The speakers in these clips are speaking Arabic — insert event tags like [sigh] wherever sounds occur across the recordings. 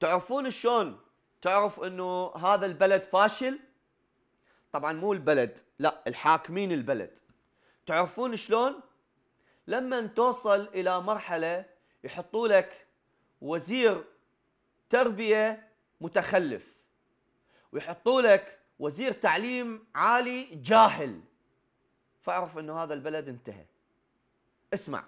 تعرفون شلون تعرف انه هذا البلد فاشل طبعا مو البلد لا الحاكمين البلد تعرفون شلون لما توصل الى مرحله يحطوا لك وزير تربيه متخلف ويحطوا لك وزير تعليم عالي جاهل فاعرف انه هذا البلد انتهى اسمع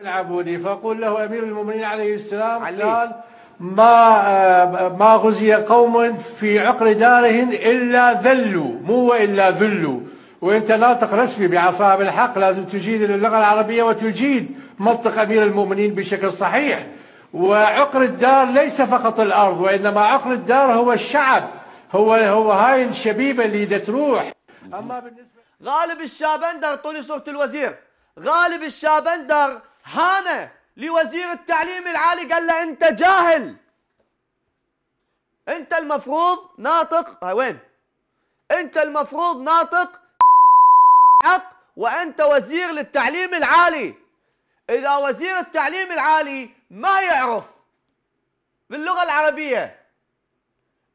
العبودي فقل له امير المؤمنين عليه السلام علي. قال ما ما غزي قوم في عقر دارهم الا ذلوا مو والا ذلوا وانت ناطق رسمي بعصاب الحق لازم تجيد اللغه العربيه وتجيد منطق امير المؤمنين بشكل صحيح وعقر الدار ليس فقط الارض وانما عقر الدار هو الشعب هو هو هاي الشبيبه اللي تروح اما بالنسبه غالب الشابندر طولي صوت الوزير غالب الشابندر هان لوزير التعليم العالي قال له انت جاهل انت المفروض ناطق طيب وين انت المفروض ناطق [laughs] وانت وزير للتعليم العالي اذا وزير التعليم العالي ما يعرف باللغه العربيه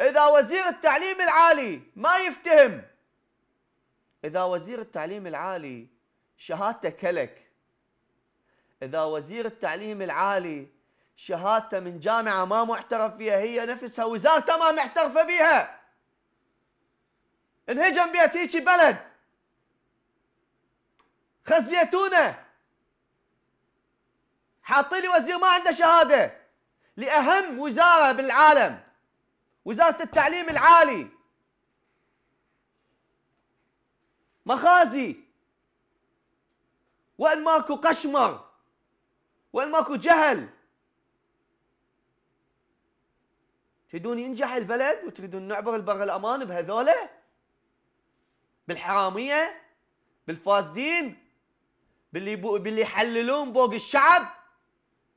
اذا وزير التعليم العالي ما يفتهم اذا وزير التعليم العالي شهادته كلك إذا وزير التعليم العالي شهادته من جامعة ما معترف فيها هي نفسها وزارته ما معترفة بها انهجم بها هيجي بلد خزيتونا حاطين لي وزير ما عنده شهادة لأهم وزارة بالعالم وزارة التعليم العالي مخازي وين ماكو قشمر وين ماكو جهل تريدون ينجح البلد وتريدون نعبر البر الامان بهذوله بالحراميه بالفاسدين باللي بو... باللي يحللون بوق الشعب